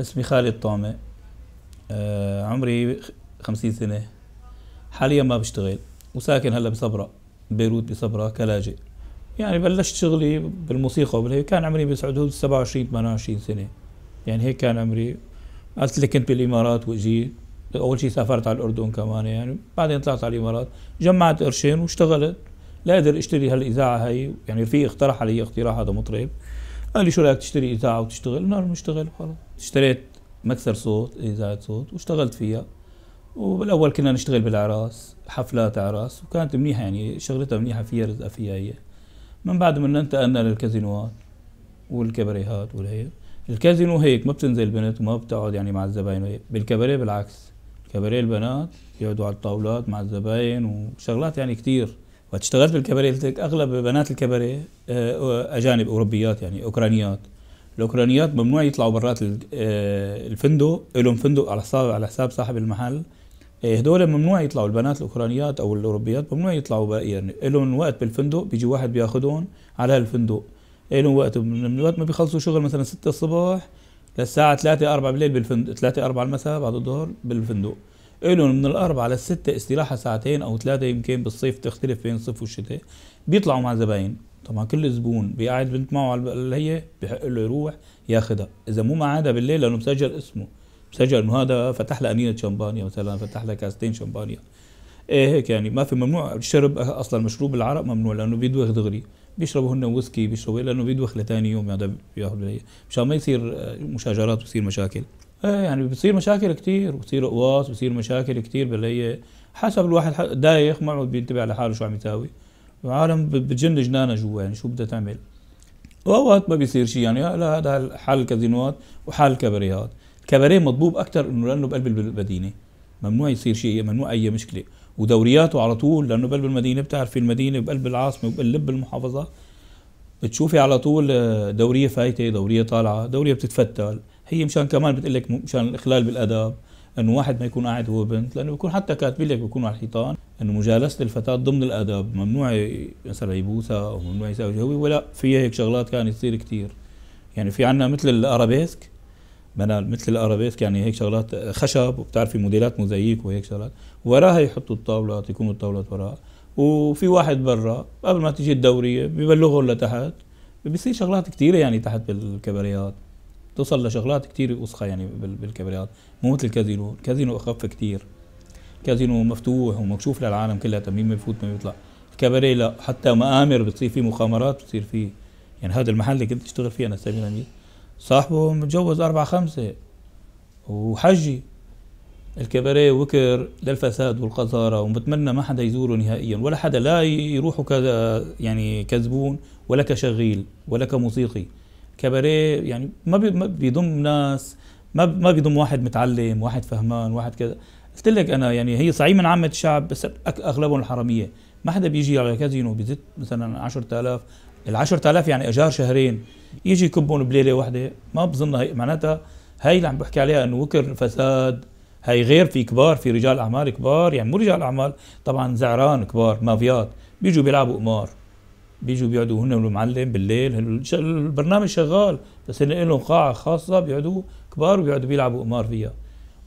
اسمي خالد طامة آه عمري خمسين سنة حاليا ما بشتغل وساكن هلا بصبرا بيروت بصبرا كلاجئ يعني بلشت شغلي بالموسيقى وبالهيك كان عمري بس حدود 27 28 سنة يعني هيك كان عمري قلت لك كنت بالامارات واجيت اول شيء سافرت على الاردن كمان يعني بعدين طلعت على الامارات جمعت قرشين واشتغلت لا أقدر اشتري هالاذاعه هي يعني رفيقي اقترح علي اقتراح هذا مطرب قال لي شو رايك تشتري اذاعه وتشتغل؟ قلنا له بنشتغل وخلص، اشتريت مكسر صوت اذاعه صوت واشتغلت فيها وبالاول كنا نشتغل بالاعراس حفلات اعراس وكانت منيحه يعني شغلتها منيحه فيها رزقها فيها هي من بعد ما انتقلنا للكازينوات والكباريهات والهيك الكازينو هيك ما بتنزل بنت وما بتقعد يعني مع الزباين وهيك بالكباريه بالعكس كباريه البنات يقعدوا على الطاولات مع الزباين وشغلات يعني كثير وقت اشتغلت بالكباريه قلت لك اغلب بنات الكباريه آه، اجانب اوروبيات يعني اوكرانيات الاوكرانيات ممنوع يطلعوا برات آه، الفندق لهم فندق على حساب على حساب صاحب المحل آه، هدول ممنوع يطلعوا البنات الاوكرانيات او الاوروبيات ممنوع يطلعوا يعني لهم وقت بالفندق بيجي واحد بياخذهم على الفندق لهم وقت من الوقت ما بيخلصوا شغل مثلا 6 الصبح للساعه 3 4 بالليل بالفندق 3 4 المساء بعد الظهر بالفندق لهم من الاربعه على السته استراحه ساعتين او ثلاثه يمكن بالصيف تختلف بين الصيف والشتاء بيطلعوا مع زباين طبعا كل زبون بيقعد بنت معه على اللي هي بحق له يروح ياخذها اذا مو معادها بالليل لانه مسجل اسمه مسجل انه هذا فتح لها أنينة شمبانيا مثلا فتح لها كاستين شمبانيا ايه هيك يعني ما في ممنوع الشرب اصلا مشروب العرق ممنوع لانه بيدوخ دغري بيشربوا هن ويسكي بيشربوا لانه بيدوخ لثاني يوم هذا بياخذ مشان ما يصير آه، مشاجرات ويصير مشاكل إيه، يعني بتصير مشاكل كثير وبتصير اقواس بتصير مشاكل كثير باللي حسب الواحد دايخ ما بينتبه على حاله شو عم يساوي العالم بتجن جنانه جوا يعني شو بدها تعمل واوقات ما بيصير شيء يعني لا هذا حال الكازينوات وحال الكباريهات الكباريه مطبوب اكثر انه لانه بقلب المدينه ممنوع يصير شيء ممنوع اي مشكله ودورياته على طول لانه بقلب المدينه بتعرفي المدينه بقلب العاصمه وبقلب المحافظه بتشوفي على طول آه، دوريه فايته دوريه طالعه دوريه بتتفتل هي مشان كمان بتقول لك مشان الاخلال بالاداب انه واحد ما يكون قاعد هو بنت لانه بيكون حتى كاتبين لك بيكون على الحيطان انه مجالسه الفتاه ضمن الاداب ممنوع مثلا يبوسها او ممنوع يساوي ولا في هيك شغلات كانت تصير كثير يعني في عنا مثل الارابيسك منال مثل الارابيسك يعني هيك شغلات خشب وبتعرفي موديلات موزاييك وهيك شغلات وراها يحطوا الطاولات يكونوا الطاولات وراها وفي واحد برا قبل ما تيجي الدوريه ببلغهم لتحت بيصير شغلات كثيره يعني تحت بالكباريات توصل لشغلات كثير وسخه يعني بالكباريات مو مثل الكازينو الكازينو اخف كثير كازينو مفتوح ومكشوف للعالم كلها مين بيفوت مين بيطلع الكباريه لا حتى مآمر بتصير فيه مخامرات بتصير فيه يعني هذا المحل اللي كنت اشتغل فيه انا سامي صاحبه متجوز أربعة خمسة وحجي الكباريه وكر للفساد والقذارة وبتمنى ما حدا يزوره نهائيا ولا حدا لا يروحوا كذا يعني كزبون ولا كشغيل ولا كموسيقي كباريه يعني ما بيضم ناس ما ما بيضم واحد متعلم واحد فهمان واحد كذا قلت لك انا يعني هي صحيح من عامه الشعب بس اغلبهم الحراميه ما حدا بيجي على كازينو بزت مثلا 10000 ال 10000 يعني ايجار شهرين يجي يكبهم بليله واحده ما بظنها معناتها هاي اللي عم بحكي عليها انه وكر فساد هاي غير في كبار في رجال اعمال كبار يعني مو رجال اعمال طبعا زعران كبار مافيات بيجوا بيلعبوا قمار بيجوا بيقعدوا هن والمعلم بالليل البرنامج شغال بس هن لهم قاعه خاصه بيقعدوا كبار وبيقعدوا بيلعبوا قمار فيها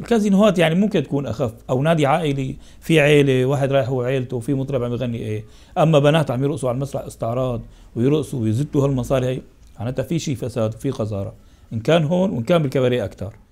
الكازينوهات يعني ممكن تكون اخف او نادي عائلي في عيله واحد رايح هو عيلته وفي مطرب عم يغني ايه اما بنات عم يرقصوا على المسرح استعراض ويرقصوا ويزتوا هالمصاري هي معناتها في شيء فساد وفي خساره ان كان هون وان كان بالكباريه اكثر